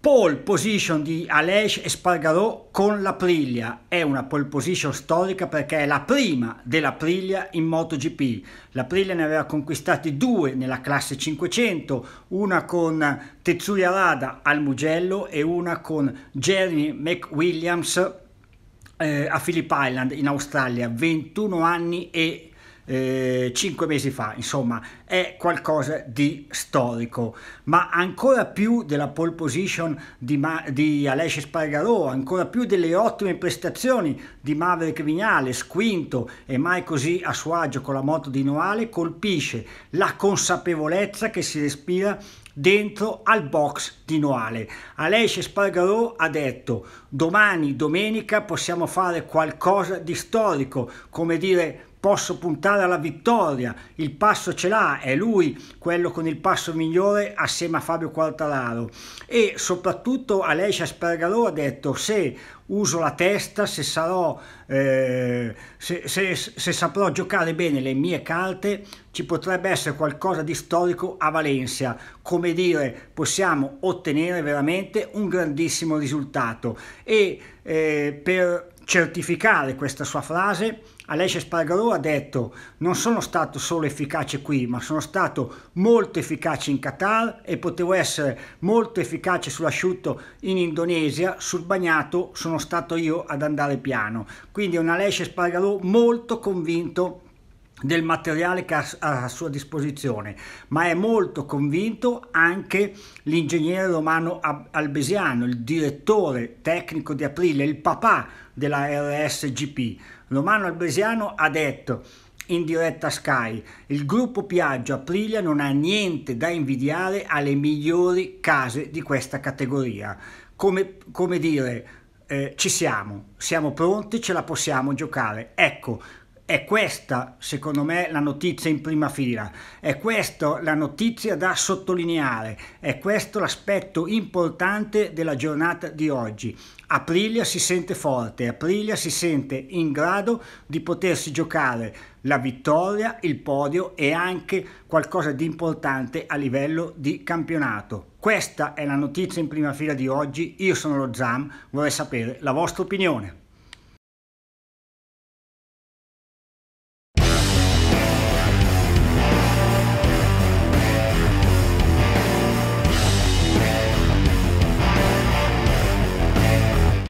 Pole position di Aleix Espargaró con l'Aprilia è una pole position storica perché è la prima dell'Aprilia in MotoGP. L'Aprilia ne aveva conquistati due nella classe 500, una con Tetsuya Rada al Mugello e una con Jeremy McWilliams eh, a Phillip Island in Australia, 21 anni e eh, cinque mesi fa, insomma, è qualcosa di storico, ma ancora più della pole position di, Ma- di Alessia Spargarò, ancora più delle ottime prestazioni di Maverick Vignales, squinto e mai così a suo agio con la moto di Noale, colpisce la consapevolezza che si respira dentro al box di Noale. Alessia Spargarò ha detto domani, domenica, possiamo fare qualcosa di storico, come dire posso puntare alla vittoria, il passo ce l'ha, è lui quello con il passo migliore assieme a Fabio Quartararo e soprattutto Alessia Spargarò ha detto se uso la testa, se, sarò, eh, se, se, se saprò giocare bene le mie carte ci potrebbe essere qualcosa di storico a Valencia, come dire possiamo ottenere veramente un grandissimo risultato e eh, per certificare questa sua frase, Alessia Spargarò ha detto non sono stato solo efficace qui, ma sono stato molto efficace in Qatar e potevo essere molto efficace sull'asciutto in Indonesia, sul bagnato sono stato io ad andare piano. Quindi è un Alessia Spargarò molto convinto del materiale che ha a sua disposizione, ma è molto convinto anche l'ingegnere romano Albesiano, il direttore tecnico di Aprile, il papà della RSGP. Romano Albesiano ha detto in diretta Sky, il gruppo Piaggio Aprilia non ha niente da invidiare alle migliori case di questa categoria. Come, come dire, eh, ci siamo, siamo pronti, ce la possiamo giocare. Ecco, è questa, secondo me, la notizia in prima fila, è questa la notizia da sottolineare, è questo l'aspetto importante della giornata di oggi. Aprilia si sente forte, Aprilia si sente in grado di potersi giocare la vittoria, il podio e anche qualcosa di importante a livello di campionato. Questa è la notizia in prima fila di oggi, io sono lo Zam, vorrei sapere la vostra opinione.